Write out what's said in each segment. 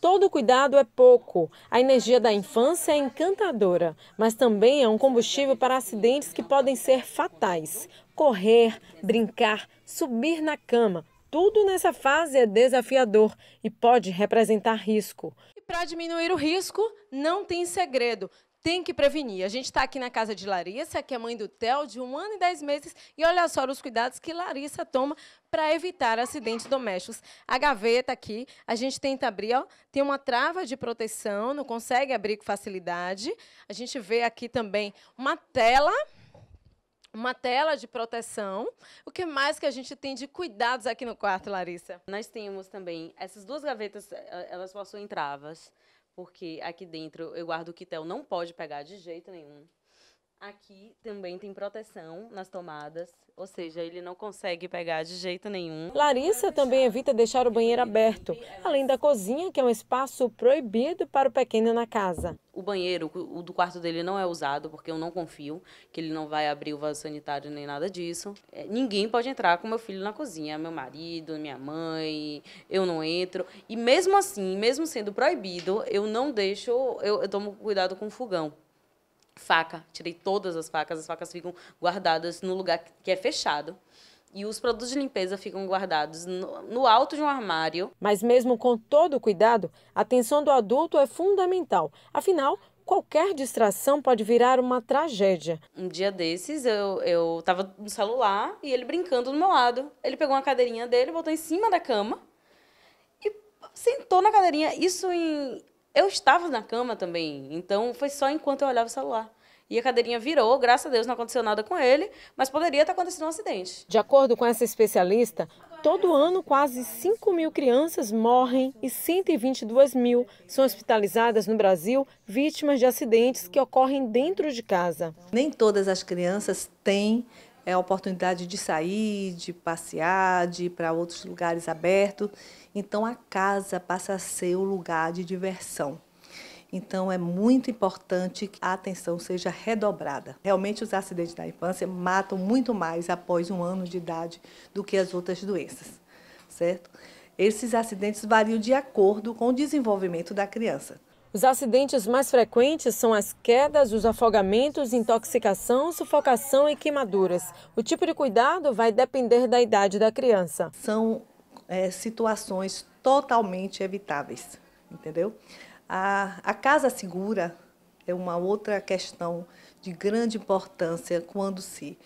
Todo cuidado é pouco. A energia da infância é encantadora, mas também é um combustível para acidentes que podem ser fatais. Correr, brincar, subir na cama, tudo nessa fase é desafiador e pode representar risco. E para diminuir o risco, não tem segredo tem que prevenir. A gente está aqui na casa de Larissa, que é mãe do Theo, de um ano e dez meses, e olha só os cuidados que Larissa toma para evitar acidentes domésticos. A gaveta tá aqui, a gente tenta abrir, ó, tem uma trava de proteção, não consegue abrir com facilidade. A gente vê aqui também uma tela uma tela de proteção. O que mais que a gente tem de cuidados aqui no quarto, Larissa? Nós temos também essas duas gavetas, eh, elas possuem travas. Porque aqui dentro eu guardo o que Theo não pode pegar de jeito nenhum. Aqui também tem proteção nas tomadas, ou seja, ele não consegue pegar de jeito nenhum. Larissa também evita deixar o banheiro aberto, além da cozinha, que é um espaço proibido para o pequeno na casa. O banheiro, o do quarto dele não é usado, porque eu não confio que ele não vai abrir o vaso sanitário nem nada disso. É, ninguém pode entrar com meu filho na cozinha, meu marido, minha mãe, eu não entro. E mesmo assim, mesmo sendo proibido, eu não deixo, eu, eu tomo cuidado com o fogão faca. Tirei todas as facas. As facas ficam guardadas no lugar que é fechado. E os produtos de limpeza ficam guardados no, no alto de um armário. Mas, mesmo com todo o cuidado, a atenção do adulto é fundamental. Afinal, qualquer distração pode virar uma tragédia. Um dia desses, eu, eu tava no celular e ele brincando do meu lado. Ele pegou uma cadeirinha dele, botou em cima da cama e sentou na cadeirinha. Isso em eu estava na cama também, então foi só enquanto eu olhava o celular. E a cadeirinha virou, graças a Deus não aconteceu nada com ele, mas poderia ter acontecido um acidente. De acordo com essa especialista, todo ano quase 5 mil crianças morrem e 122 mil são hospitalizadas no Brasil vítimas de acidentes que ocorrem dentro de casa. Nem todas as crianças têm é a oportunidade de sair, de passear, de ir para outros lugares abertos. Então a casa passa a ser o lugar de diversão. Então é muito importante que a atenção seja redobrada. Realmente os acidentes da infância matam muito mais após um ano de idade do que as outras doenças, certo? Esses acidentes variam de acordo com o desenvolvimento da criança. Os acidentes mais frequentes são as quedas, os afogamentos, intoxicação, sufocação e queimaduras. O tipo de cuidado vai depender da idade da criança. São é, situações totalmente evitáveis, entendeu? A, a casa segura é uma outra questão de grande importância quando se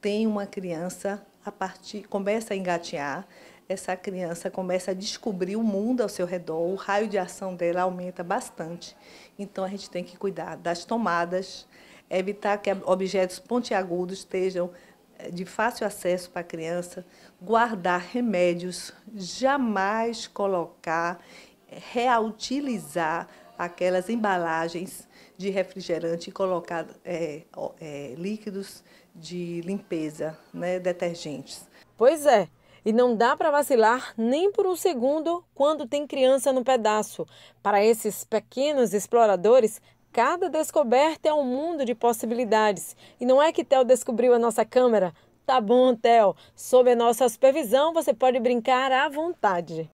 tem uma criança a partir, começa a engatinhar, essa criança começa a descobrir o mundo ao seu redor, o raio de ação dela aumenta bastante. Então a gente tem que cuidar das tomadas, evitar que objetos pontiagudos estejam eh, de fácil acesso para a criança, guardar remédios, jamais colocar, eh, reutilizar aquelas embalagens de refrigerante e colocar é, é, líquidos de limpeza, né, detergentes. Pois é, e não dá para vacilar nem por um segundo quando tem criança no pedaço. Para esses pequenos exploradores, cada descoberta é um mundo de possibilidades. E não é que Tel descobriu a nossa câmera. Tá bom, Tel. Sob a nossa supervisão, você pode brincar à vontade.